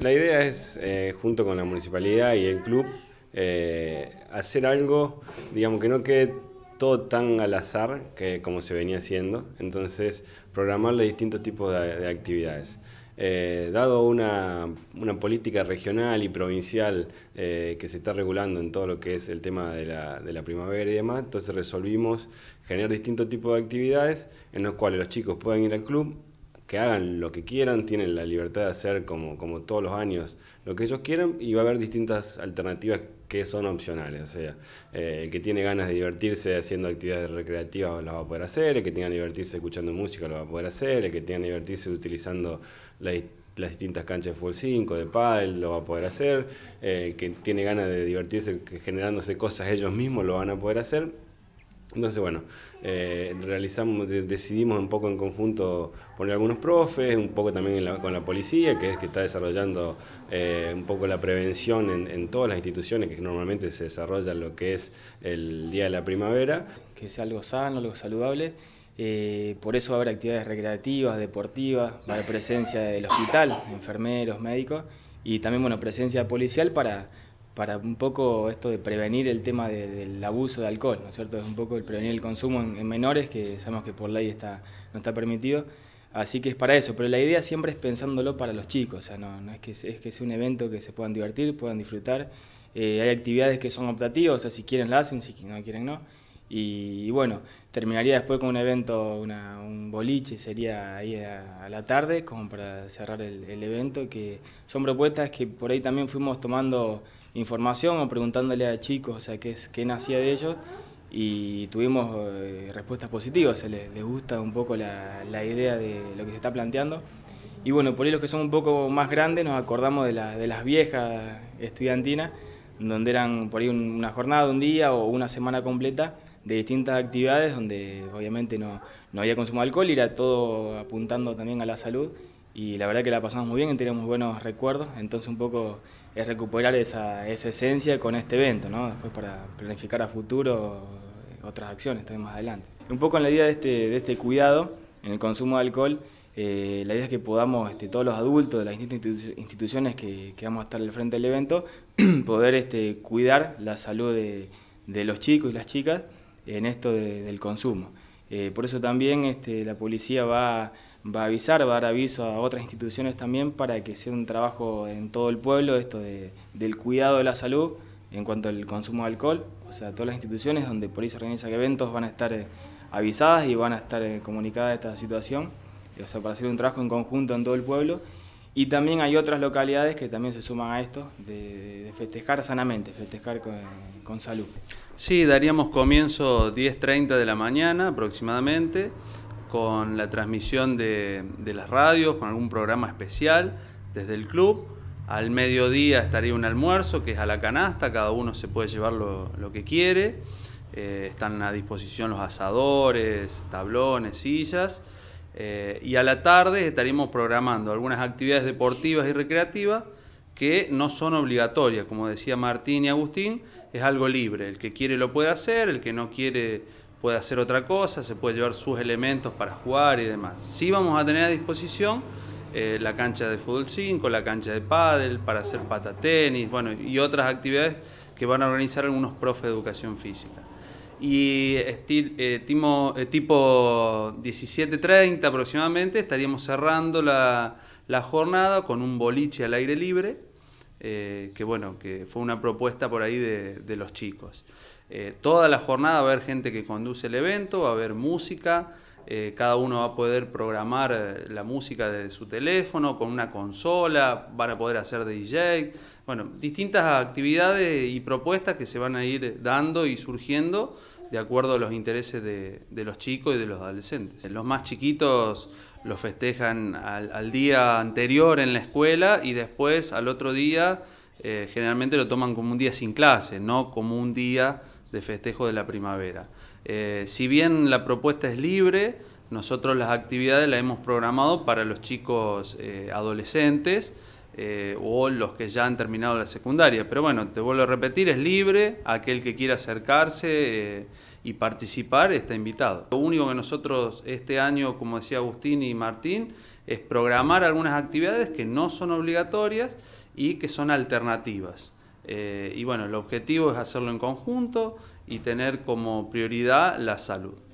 La idea es, eh, junto con la municipalidad y el club, eh, hacer algo, digamos, que no quede todo tan al azar que como se venía haciendo. Entonces, programarle distintos tipos de, actividades. Eh, dado una, política regional y provincial que se está regulando en todo lo que es el tema de la, de la primavera y demás, entonces resolvimos generar distintos tipos de actividades en los cuales los chicos pueden ir al club, que hagan lo que quieran, tienen la libertad de hacer como, todos los años lo que ellos quieran y va a haber distintas alternativas que son opcionales. O sea, eh, el que tiene ganas de divertirse haciendo actividades recreativas lo va a poder hacer, el que tenga divertirse escuchando música lo va a poder hacer, el que tenga divertirse utilizando las distintas canchas de fútbol 5, de pádel, lo va a poder hacer, eh, el que tiene ganas de divertirse generándose cosas ellos mismos lo van a poder hacer entonces, bueno, eh, realizamos, decidimos un poco en conjunto poner algunos profes, un poco también con la policía, que es que está desarrollando eh, un poco la prevención en, todas las instituciones, que normalmente se desarrolla lo que es el día de la primavera. Que sea algo sano, algo saludable. Eh, por eso va a haber actividades recreativas, deportivas, va a haber presencia del hospital, enfermeros, médicos, y también bueno, presencia policial para para un poco esto de prevenir el tema del abuso de alcohol, ¿no es cierto? Es un poco el prevenir el consumo en, menores, que sabemos que por ley no está permitido. Así que es para eso, pero la idea siempre es pensándolo para los chicos, o sea, no, es, que, es que sea un evento que se puedan divertir, puedan disfrutar. Eh, hay actividades que son optativas, o sea, si quieren las hacen, si no quieren no. Y, bueno, terminaría después con un evento, un boliche, sería ahí a, la tarde, como para cerrar el, el evento, que son propuestas que por ahí también fuimos tomando información o preguntándole a chicos, o sea, qué, es, nacía de ellos y tuvimos eh, respuestas positivas, se les, gusta un poco la, idea de lo que se está planteando. Y bueno, por ahí los que son un poco más grandes nos acordamos de, de las viejas estudiantinas, donde eran por ahí una jornada, un día o una semana completa de distintas actividades, donde obviamente no, no había consumo de alcohol y era todo apuntando también a la salud. Y la verdad que la pasamos muy bien y teníamos buenos recuerdos, entonces un poco es recuperar esa, esencia con este evento, Después para planificar a futuro eh, otras acciones también más adelante. Un poco en la idea de este, este cuidado, en el consumo de alcohol, eh, la idea es que podamos este, todos los adultos de las distintas instituciones que, vamos a estar al frente del evento, poder este, cuidar la salud de, los chicos y las chicas en esto del consumo. Eh, por eso también la policía va va a avisar, va a dar aviso a otras instituciones también para que sea un trabajo en todo el pueblo, esto del cuidado de la salud en cuanto al consumo de alcohol. O sea, todas las instituciones donde por ahí se organizan eventos van a estar eh, avisadas y van a estar eh, comunicadas de esta situación. O sea, para hacer un trabajo en conjunto en todo el pueblo. Y también hay otras localidades que también se suman a esto, de, festejar sanamente, festejar con, con, salud. Sí, daríamos comienzo 10.30 de la mañana aproximadamente, con la transmisión de, las radios, con algún programa especial desde el club. Al mediodía estaría un almuerzo que es a la canasta, cada uno se puede llevar lo, que quiere. Eh, están a disposición los asadores, tablones, sillas. Eh, y a la tarde estaremos programando algunas actividades deportivas y recreativas que no son obligatorias, como decía Martín y Agustín, es algo libre. El que quiere lo puede hacer, el que no quiere puede hacer otra cosa, se puede llevar sus elementos para jugar y demás. Sí vamos a tener a disposición eh, la cancha de fútbol 5, la cancha de pádel, para hacer patatenis, bueno, y otras actividades que van a organizar algunos profes de educación física. Y estil, eh, eh, tipo 17.30 aproximadamente estaríamos cerrando la, jornada con un boliche al aire libre, que bueno, que fue una propuesta por ahí de, de los chicos. Eh, toda la jornada va a haber gente que conduce el evento, va a haber música, eh, cada uno va a poder programar eh, la música de su teléfono, con una consola, van a poder hacer de DJ, bueno, distintas actividades y propuestas que se van a ir dando y surgiendo de acuerdo a los intereses de, los chicos y de los adolescentes. Los más chiquitos los festejan al, día anterior en la escuela y después al otro día generalmente lo toman como un día sin clase, no como un día de festejo de la primavera. Eh, si bien la propuesta es libre, nosotros las actividades las hemos programado para los chicos eh, adolescentes eh, o los que ya han terminado la secundaria. Pero bueno, te vuelvo a repetir, es libre, aquel que quiera acercarse y participar está invitado. Lo único que nosotros este año, como decía Agustín y Martín, es programar algunas actividades que no son obligatorias y que son alternativas. Eh, y bueno, el objetivo es hacerlo en conjunto y tener como prioridad la salud.